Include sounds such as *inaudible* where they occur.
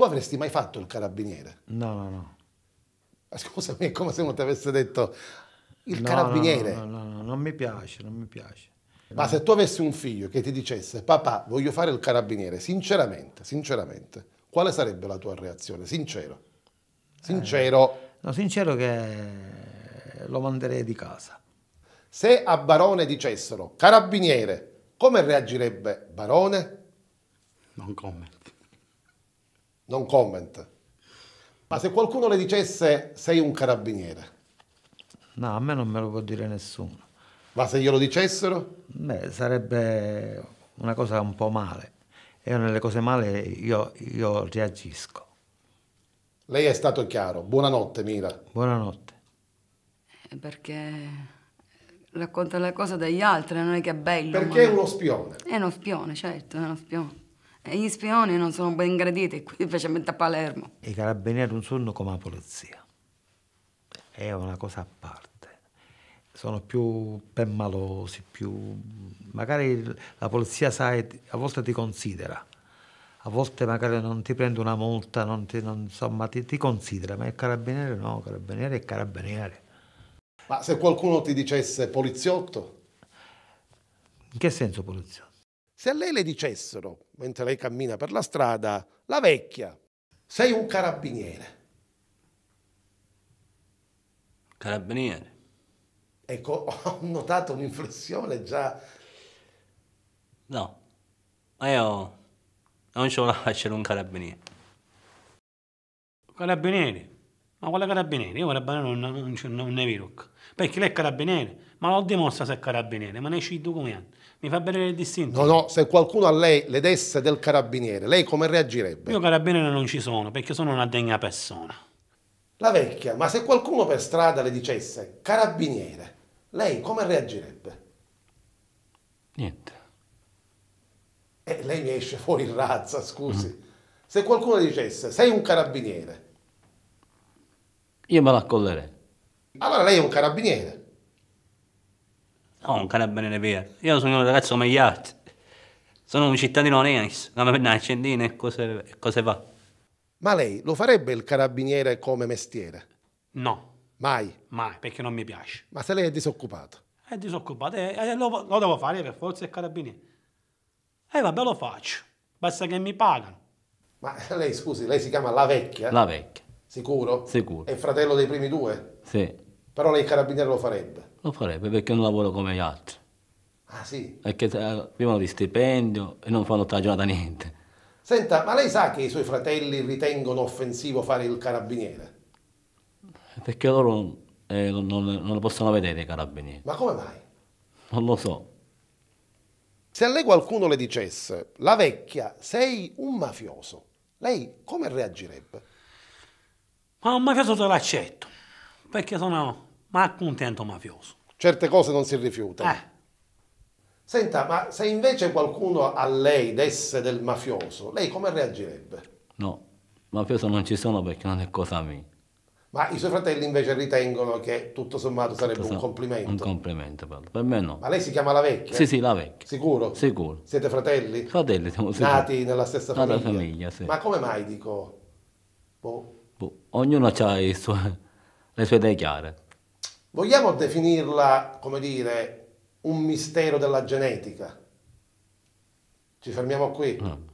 Tu avresti mai fatto il carabiniere? No, no, no. Ma Scusami, è come se non ti avesse detto il no, carabiniere. No no, no, no, non mi piace, non mi piace. Ma se tu avessi un figlio che ti dicesse papà voglio fare il carabiniere, sinceramente, sinceramente, quale sarebbe la tua reazione? Sincero. Eh, sincero. Eh, no, sincero che lo manderei di casa. Se a Barone dicessero carabiniere, come reagirebbe Barone? Non commenti non comment. Ma se qualcuno le dicesse sei un carabiniere? No, a me non me lo può dire nessuno. Ma se glielo dicessero? Beh, sarebbe una cosa un po' male. E nelle cose male io, io reagisco. Lei è stato chiaro. Buonanotte, Mira. Buonanotte. Eh, perché racconta la cosa dagli altri, non è che è bello. Perché è uno spione. È uno spione, certo, è uno spione. E gli spioni non sono ben graditi, qui specialmente a Palermo. I carabinieri non sono come la polizia. È una cosa a parte. Sono più permalosi, più... Magari la polizia, sai, a volte ti considera. A volte magari non ti prende una multa, non ti, non, insomma, ti, ti considera. Ma il carabiniere no, il carabiniere è carabiniere. Ma se qualcuno ti dicesse poliziotto? In che senso poliziotto? Se a lei le dicessero, mentre lei cammina per la strada, la vecchia, sei un carabiniere. Carabiniere. Ecco, *laughs* ho notato un'inflessione già... No, ma io non ce la faccio un carabiniere. Carabinieri. Ma quale carabinieri? Io carabinieri non, non ne vedo. Perché lei è carabiniere, ma lo dimostra se è carabiniere, ma ne c'è i documenti. Mi fa vedere il distinto. No, no, se qualcuno a lei le desse del carabiniere, lei come reagirebbe? Io carabiniere non ci sono, perché sono una degna persona. La vecchia, ma se qualcuno per strada le dicesse carabiniere, lei come reagirebbe? Niente. E eh, lei mi esce fuori razza, scusi. Mm. Se qualcuno le dicesse sei un carabiniere, io me l'accollerei. Allora lei è un carabiniere. No, un carabiniere via. Io sono un ragazzo come gli altri. Sono un cittadino nenis, una penna accendina e cose, cose va. Ma lei lo farebbe il carabiniere come mestiere? No. Mai? Mai, perché non mi piace. Ma se lei è disoccupato? È disoccupato, eh, eh lo, lo, devo fare per forza il carabiniere. E eh, vabbè lo faccio, basta che mi pagano. Ma lei scusi, lei si chiama La Vecchia? La Vecchia. Sicuro? Sicuro. È fratello dei primi due? Sì. Però lei il carabiniere lo farebbe? Lo farebbe perché non lavora come gli altri. Ah sì? Perché vivono di stipendio e non fanno tutta niente. Senta, ma lei sa che i suoi fratelli ritengono offensivo fare il carabiniere? Perché loro eh, non, non lo possono vedere i carabinieri. Ma come mai? Non lo so. Se a lei qualcuno le dicesse, la vecchia, sei un mafioso, lei come reagirebbe? Ma un mafioso te l'accetto, perché sono ma contento mafioso. Certe cose non si rifiutano. Eh. Senta, ma se invece qualcuno a lei desse del mafioso, lei come reagirebbe? No, mafioso non ci sono perché non è cosa mia. Ma i suoi fratelli invece ritengono che tutto sommato sarebbe tutto un complimento. Un complimento, per me no. Ma lei si chiama la vecchia? Sì, sì, la vecchia. Sicuro? Sicuro. Siete fratelli? Fratelli siamo sicuri. Nati nella stessa Nata famiglia? famiglia sì. Ma come mai dico? Boh boh, ognuno ha le sue idee chiare. Vogliamo definirla, come dire, un mistero della genetica? Ci fermiamo qui. No.